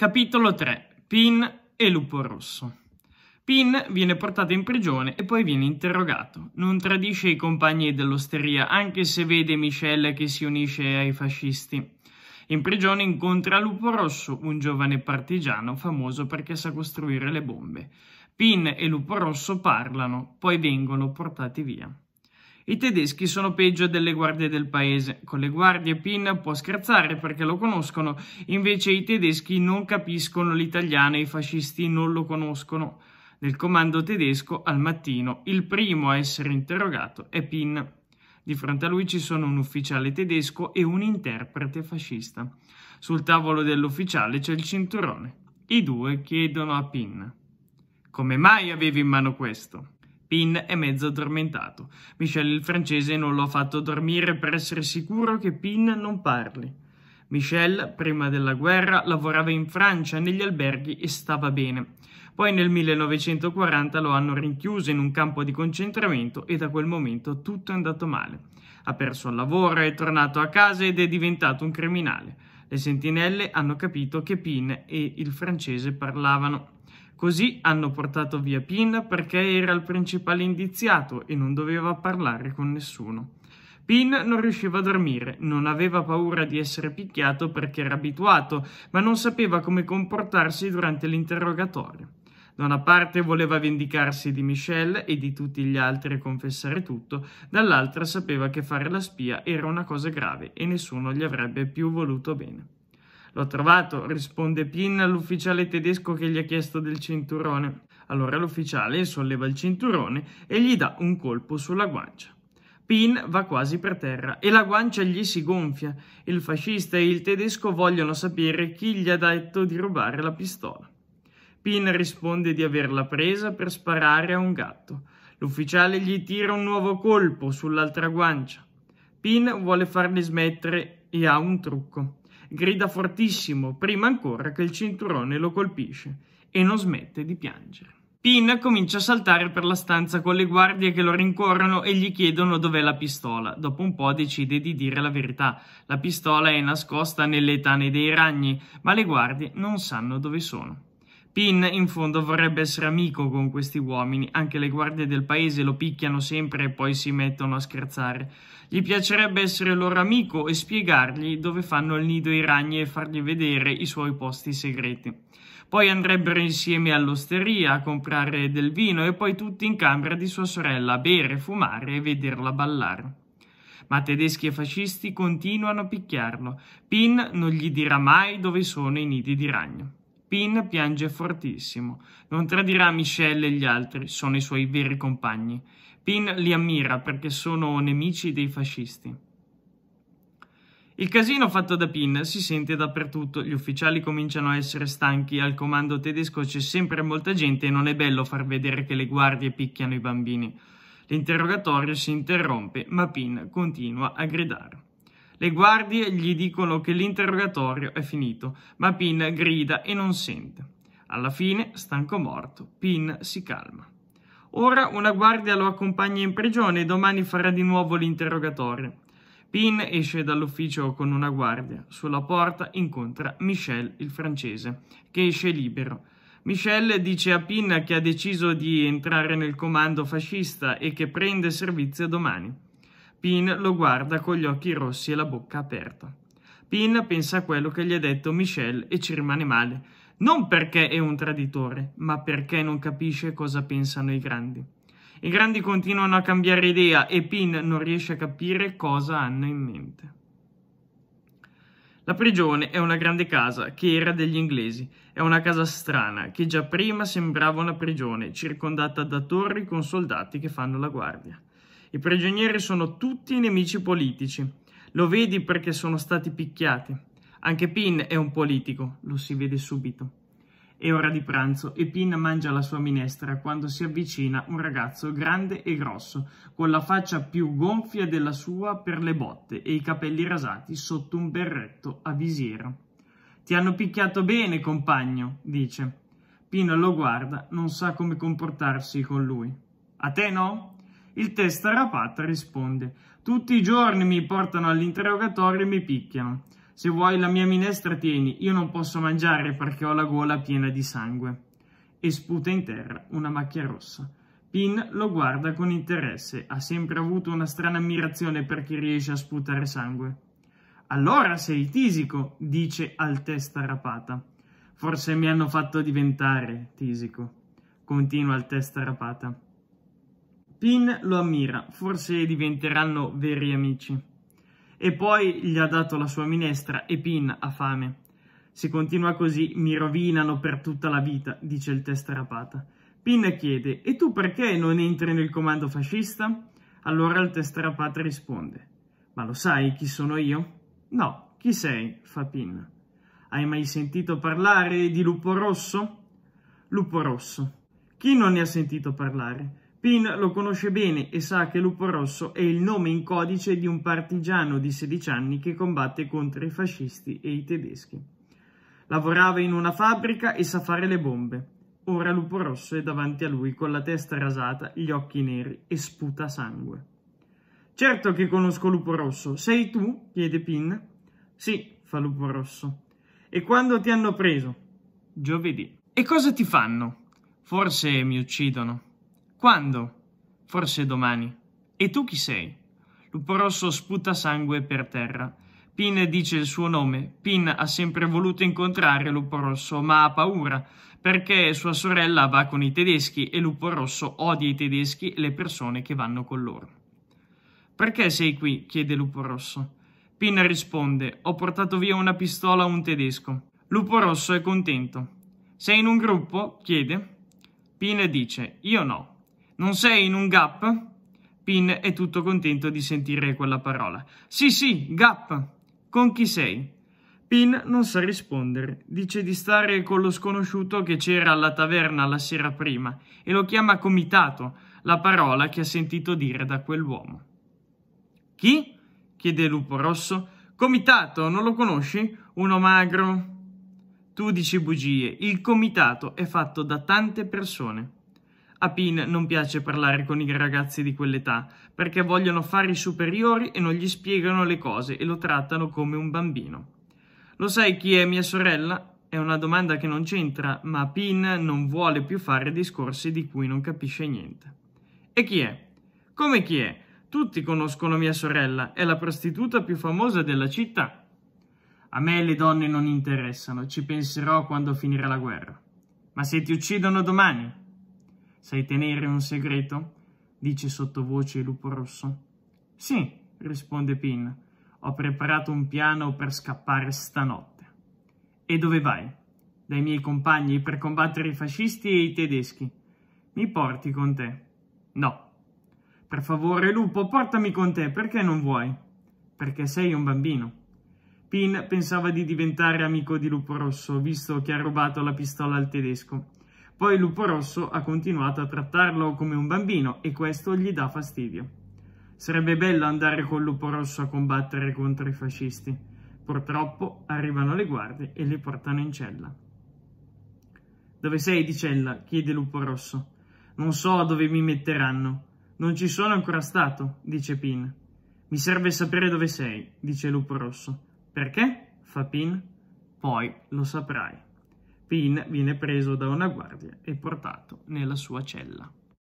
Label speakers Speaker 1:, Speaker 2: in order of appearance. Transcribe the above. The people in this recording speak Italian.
Speaker 1: Capitolo 3. Pin e Lupo Rosso. Pin viene portato in prigione e poi viene interrogato. Non tradisce i compagni dell'osteria, anche se vede Michelle che si unisce ai fascisti. In prigione incontra Lupo Rosso, un giovane partigiano famoso perché sa costruire le bombe. Pin e Lupo Rosso parlano, poi vengono portati via. I tedeschi sono peggio delle guardie del paese. Con le guardie Pin può scherzare perché lo conoscono, invece i tedeschi non capiscono l'italiano e i fascisti non lo conoscono. Nel comando tedesco al mattino il primo a essere interrogato è Pin. Di fronte a lui ci sono un ufficiale tedesco e un interprete fascista. Sul tavolo dell'ufficiale c'è il cinturone. I due chiedono a Pin: Come mai avevi in mano questo? Pin è mezzo addormentato. Michel il francese non lo ha fatto dormire per essere sicuro che Pin non parli. Michel, prima della guerra, lavorava in Francia negli alberghi e stava bene. Poi nel 1940 lo hanno rinchiuso in un campo di concentramento e da quel momento tutto è andato male. Ha perso il lavoro, è tornato a casa ed è diventato un criminale. Le sentinelle hanno capito che Pin e il francese parlavano. Così hanno portato via Pin perché era il principale indiziato e non doveva parlare con nessuno. Pin non riusciva a dormire, non aveva paura di essere picchiato perché era abituato, ma non sapeva come comportarsi durante l'interrogatorio. Da una parte voleva vendicarsi di Michelle e di tutti gli altri e confessare tutto, dall'altra sapeva che fare la spia era una cosa grave e nessuno gli avrebbe più voluto bene. L'ho trovato, risponde Pin all'ufficiale tedesco che gli ha chiesto del cinturone. Allora l'ufficiale solleva il cinturone e gli dà un colpo sulla guancia. Pin va quasi per terra e la guancia gli si gonfia. Il fascista e il tedesco vogliono sapere chi gli ha detto di rubare la pistola. Pin risponde di averla presa per sparare a un gatto. L'ufficiale gli tira un nuovo colpo sull'altra guancia. Pin vuole farli smettere e ha un trucco grida fortissimo prima ancora che il cinturone lo colpisce e non smette di piangere. Pin comincia a saltare per la stanza con le guardie che lo rincorrono e gli chiedono dov'è la pistola. Dopo un po' decide di dire la verità. La pistola è nascosta nelle tane dei ragni, ma le guardie non sanno dove sono. Pin in fondo vorrebbe essere amico con questi uomini, anche le guardie del paese lo picchiano sempre e poi si mettono a scherzare. Gli piacerebbe essere loro amico e spiegargli dove fanno il nido i ragni e fargli vedere i suoi posti segreti. Poi andrebbero insieme all'osteria a comprare del vino e poi tutti in camera di sua sorella a bere, fumare e vederla ballare ma tedeschi e fascisti continuano a picchiarlo. Pin non gli dirà mai dove sono i nidi di ragno. Pin piange fortissimo. Non tradirà Michelle e gli altri, sono i suoi veri compagni. Pin li ammira perché sono nemici dei fascisti. Il casino fatto da Pin si sente dappertutto, gli ufficiali cominciano a essere stanchi, al comando tedesco c'è sempre molta gente e non è bello far vedere che le guardie picchiano i bambini. L'interrogatorio si interrompe, ma Pin continua a gridare. Le guardie gli dicono che l'interrogatorio è finito, ma Pin grida e non sente. Alla fine, stanco morto, Pin si calma. Ora una guardia lo accompagna in prigione e domani farà di nuovo l'interrogatorio. Pin esce dall'ufficio con una guardia. Sulla porta incontra Michel, il francese, che esce libero. Michel dice a Pin che ha deciso di entrare nel comando fascista e che prende servizio domani. Pin lo guarda con gli occhi rossi e la bocca aperta. Pin pensa a quello che gli ha detto Michel e ci rimane male, non perché è un traditore, ma perché non capisce cosa pensano i grandi. I grandi continuano a cambiare idea e Pin non riesce a capire cosa hanno in mente. La prigione è una grande casa che era degli inglesi. È una casa strana che già prima sembrava una prigione circondata da torri con soldati che fanno la guardia. I prigionieri sono tutti nemici politici. Lo vedi perché sono stati picchiati. Anche Pin è un politico, lo si vede subito. È ora di pranzo e Pin mangia la sua minestra quando si avvicina un ragazzo grande e grosso, con la faccia più gonfia della sua per le botte e i capelli rasati sotto un berretto a visiera. Ti hanno picchiato bene, compagno, dice. Pin lo guarda, non sa come comportarsi con lui. A te no? Il testa rapatta risponde «Tutti i giorni mi portano all'interrogatorio e mi picchiano. Se vuoi la mia minestra tieni, io non posso mangiare perché ho la gola piena di sangue». E sputa in terra una macchia rossa. Pin lo guarda con interesse, ha sempre avuto una strana ammirazione per chi riesce a sputare sangue. Allora sei tisico, dice al testa rapata. Forse mi hanno fatto diventare tisico, continua il testa rapata. Pin lo ammira, forse diventeranno veri amici. E poi gli ha dato la sua minestra e Pin ha fame. Se continua così mi rovinano per tutta la vita, dice il testrapata. Pin chiede, e tu perché non entri nel comando fascista? Allora il testrapata risponde, ma lo sai chi sono io? No, chi sei? fa Pin. Hai mai sentito parlare di Lupo Rosso? Lupo Rosso. Chi non ne ha sentito parlare? Pin lo conosce bene e sa che Lupo Rosso è il nome in codice di un partigiano di 16 anni che combatte contro i fascisti e i tedeschi. Lavorava in una fabbrica e sa fare le bombe. Ora Lupo Rosso è davanti a lui con la testa rasata, gli occhi neri e sputa sangue. Certo che conosco Lupo Rosso, sei tu? chiede Pin. Sì, fa Lupo Rosso. E quando ti hanno preso? Giovedì. E cosa ti fanno? Forse mi uccidono. Quando? Forse domani. E tu chi sei? Lupo Rosso sputa sangue per terra. Pin dice il suo nome. Pin ha sempre voluto incontrare Lupo Rosso, ma ha paura perché sua sorella va con i tedeschi e Lupo Rosso odia i tedeschi e le persone che vanno con loro. Perché sei qui? chiede Lupo Rosso. Pin risponde: Ho portato via una pistola a un tedesco. Lupo Rosso è contento. Sei in un gruppo? chiede. Pin dice: Io no, non sei in un gap? Pin è tutto contento di sentire quella parola. Sì, sì, gap. Con chi sei? Pin non sa rispondere. Dice di stare con lo sconosciuto che c'era alla taverna la sera prima e lo chiama comitato, la parola che ha sentito dire da quell'uomo. Chi? chiede Lupo Rosso. Comitato, non lo conosci? Uno magro. Tu dici bugie. Il comitato è fatto da tante persone. A Pin non piace parlare con i ragazzi di quell'età, perché vogliono fare i superiori e non gli spiegano le cose e lo trattano come un bambino. Lo sai chi è mia sorella? È una domanda che non c'entra, ma Pin non vuole più fare discorsi di cui non capisce niente. E chi è? Come chi è? Tutti conoscono mia sorella, è la prostituta più famosa della città. A me le donne non interessano, ci penserò quando finirà la guerra. Ma se ti uccidono domani? Sai tenere un segreto? dice sottovoce Lupo Rosso. Sì, risponde Pin. Ho preparato un piano per scappare stanotte. E dove vai? Dai miei compagni per combattere i fascisti e i tedeschi. Mi porti con te? No. Per favore, Lupo, portami con te, perché non vuoi? Perché sei un bambino. Pin pensava di diventare amico di Lupo Rosso, visto che ha rubato la pistola al tedesco poi Lupo Rosso ha continuato a trattarlo come un bambino e questo gli dà fastidio. Sarebbe bello andare con Lupo Rosso a combattere contro i fascisti. Purtroppo arrivano le guardie e le portano in cella. Dove sei di cella? chiede Lupo Rosso. Non so dove mi metteranno. Non ci sono ancora stato, dice Pin. Mi serve sapere dove sei, dice Lupo Rosso. Perché? fa Pin. Poi lo saprai. Pin viene preso da una guardia e portato nella sua cella.